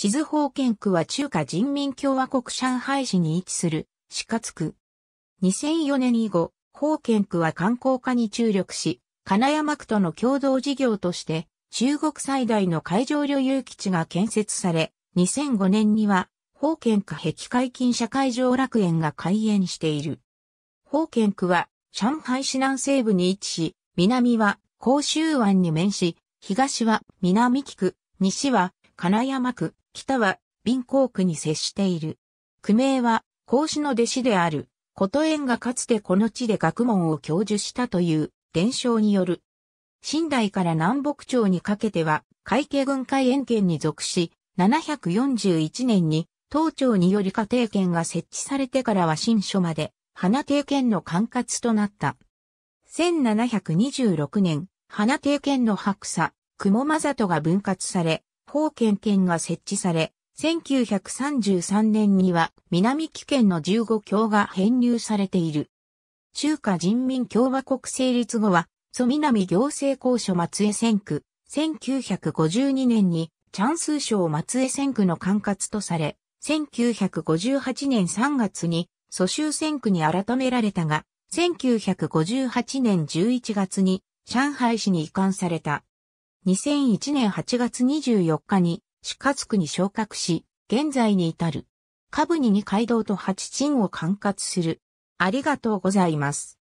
地図法県区は中華人民共和国上海市に位置する四活区。2004年以後、法県区は観光化に注力し、金山区との共同事業として、中国最大の海上旅遊基地が建設され、2005年には、法県区壁解禁社会上楽園が開園している。法県区は、上海市南西部に位置し、南は甲州湾に面し、東は南地区、西は金山区、北は貧鉱区に接している。区名は、孔子の弟子である、琴縁がかつてこの地で学問を教授したという伝承による。新代から南北朝にかけては、海家軍海縁県に属し、741年に、東朝により家庭権が設置されてからは新書まで、花庭県の管轄となった。1726年、花庭県の白砂、雲間里が分割され、方県県が設置され、1933年には南紀県の15強が編入されている。中華人民共和国成立後は、蘇南行政公署松江選区、1952年にチャンス省松江選区の管轄とされ、1958年3月に蘇州選区に改められたが、1958年11月に上海市に移管された。2001年8月24日に主活区に昇格し、現在に至る。下部に二階堂と八鎮を管轄する。ありがとうございます。